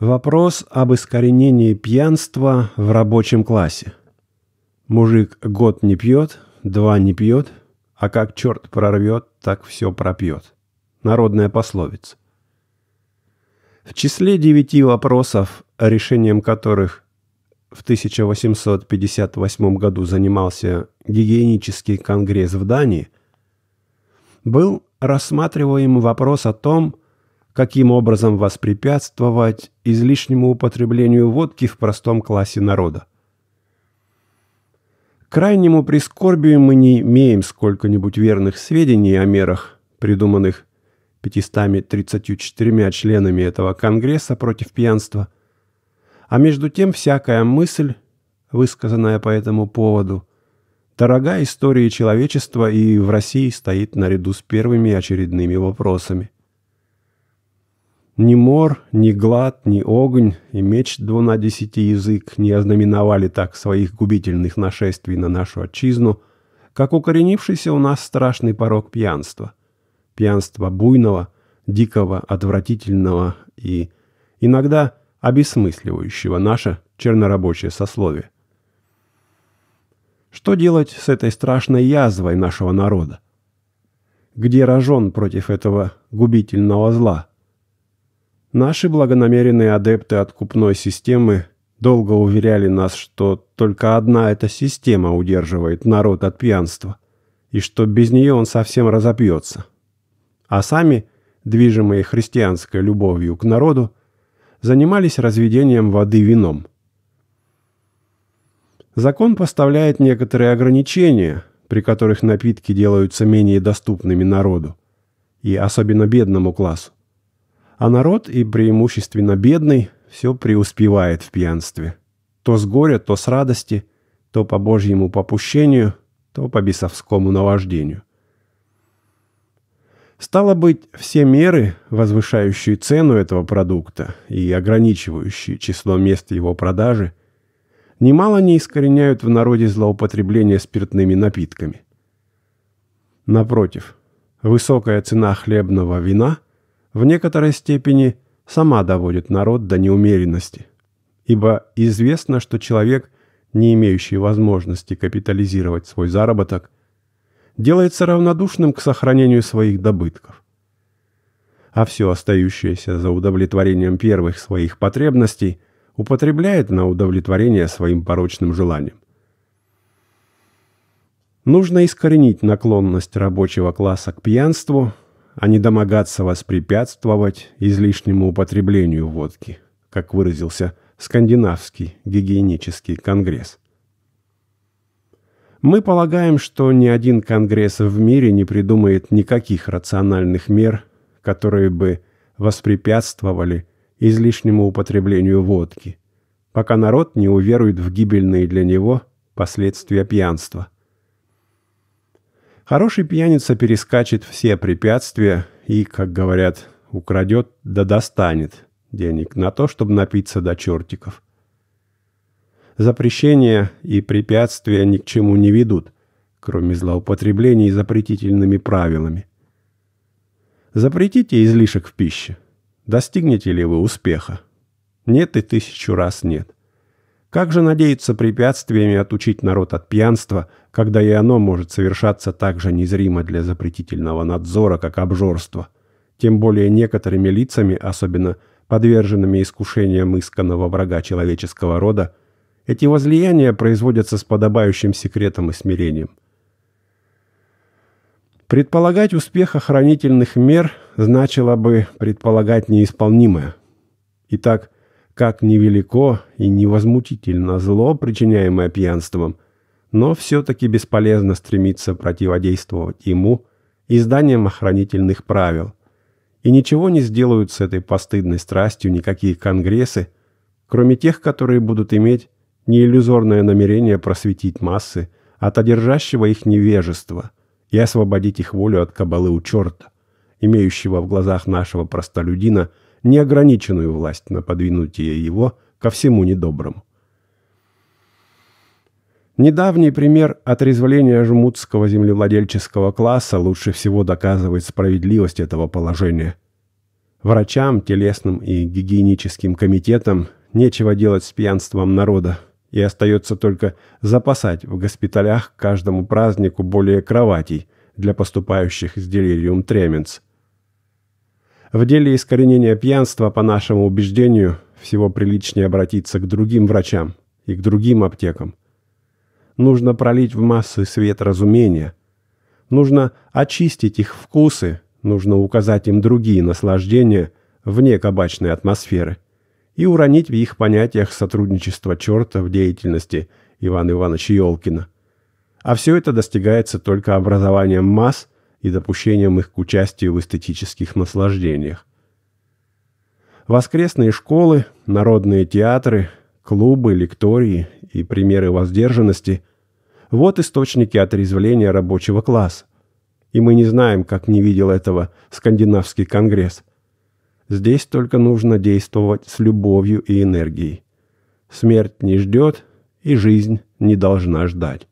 Вопрос об искоренении пьянства в рабочем классе. Мужик год не пьет, два не пьет, а как черт прорвет, так все пропьет. Народная пословица. В числе девяти вопросов, решением которых в 1858 году занимался гигиенический конгресс в Дании, был рассматриваем вопрос о том, каким образом воспрепятствовать излишнему употреблению водки в простом классе народа. крайнему прискорбию мы не имеем сколько-нибудь верных сведений о мерах, придуманных 534 членами этого Конгресса против пьянства. А между тем всякая мысль, высказанная по этому поводу, дорога истории человечества и в России стоит наряду с первыми очередными вопросами. Ни мор, ни глад, ни огонь и меч двуна десяти язык не ознаменовали так своих губительных нашествий на нашу отчизну, как укоренившийся у нас страшный порог пьянства. Пьянство буйного, дикого, отвратительного и, иногда, обесмысливающего наше чернорабочее сословие. Что делать с этой страшной язвой нашего народа? Где рожен против этого губительного зла – Наши благонамеренные адепты откупной системы долго уверяли нас, что только одна эта система удерживает народ от пьянства, и что без нее он совсем разопьется. А сами, движимые христианской любовью к народу, занимались разведением воды вином. Закон поставляет некоторые ограничения, при которых напитки делаются менее доступными народу и особенно бедному классу. А народ, и преимущественно бедный, все преуспевает в пьянстве. То с горя, то с радости, то по божьему попущению, то по бесовскому наваждению. Стало быть, все меры, возвышающие цену этого продукта и ограничивающие число мест его продажи, немало не искореняют в народе злоупотребление спиртными напитками. Напротив, высокая цена хлебного вина в некоторой степени сама доводит народ до неумеренности. Ибо известно, что человек, не имеющий возможности капитализировать свой заработок, делается равнодушным к сохранению своих добытков. А все остающееся за удовлетворением первых своих потребностей употребляет на удовлетворение своим порочным желаниям. Нужно искоренить наклонность рабочего класса к пьянству – а не домогаться воспрепятствовать излишнему употреблению водки, как выразился Скандинавский гигиенический конгресс. Мы полагаем, что ни один конгресс в мире не придумает никаких рациональных мер, которые бы воспрепятствовали излишнему употреблению водки, пока народ не уверует в гибельные для него последствия пьянства – Хороший пьяница перескачет все препятствия и, как говорят, украдет да достанет денег на то, чтобы напиться до чертиков. Запрещения и препятствия ни к чему не ведут, кроме злоупотреблений запретительными правилами. Запретите излишек в пище. Достигнете ли вы успеха? Нет и тысячу раз нет. Как же надеяться препятствиями отучить народ от пьянства, когда и оно может совершаться так же незримо для запретительного надзора, как обжорство? Тем более некоторыми лицами, особенно подверженными искушениям исканного врага человеческого рода, эти возлияния производятся с подобающим секретом и смирением. Предполагать успех охранительных мер значило бы предполагать неисполнимое. Итак, как невелико и невозмутительно зло, причиняемое пьянством, но все-таки бесполезно стремиться противодействовать ему изданием охранительных правил. И ничего не сделают с этой постыдной страстью никакие конгрессы, кроме тех, которые будут иметь неиллюзорное намерение просветить массы от одержащего их невежества и освободить их волю от кабалы у черта, имеющего в глазах нашего простолюдина – неограниченную власть на подвинутие его ко всему недоброму. Недавний пример отрезвления жмутского землевладельческого класса лучше всего доказывает справедливость этого положения. Врачам, телесным и гигиеническим комитетам нечего делать с пьянством народа, и остается только запасать в госпиталях каждому празднику более кроватей для поступающих из делириум тременс, в деле искоренения пьянства, по нашему убеждению, всего приличнее обратиться к другим врачам и к другим аптекам. Нужно пролить в массы свет разумения. Нужно очистить их вкусы, нужно указать им другие наслаждения вне кабачной атмосферы и уронить в их понятиях сотрудничество черта в деятельности Ивана Ивановича Елкина. А все это достигается только образованием масс – и допущением их к участию в эстетических наслаждениях. Воскресные школы, народные театры, клубы, лектории и примеры воздержанности – вот источники отрезвления рабочего класса. И мы не знаем, как не видел этого Скандинавский конгресс. Здесь только нужно действовать с любовью и энергией. Смерть не ждет, и жизнь не должна ждать.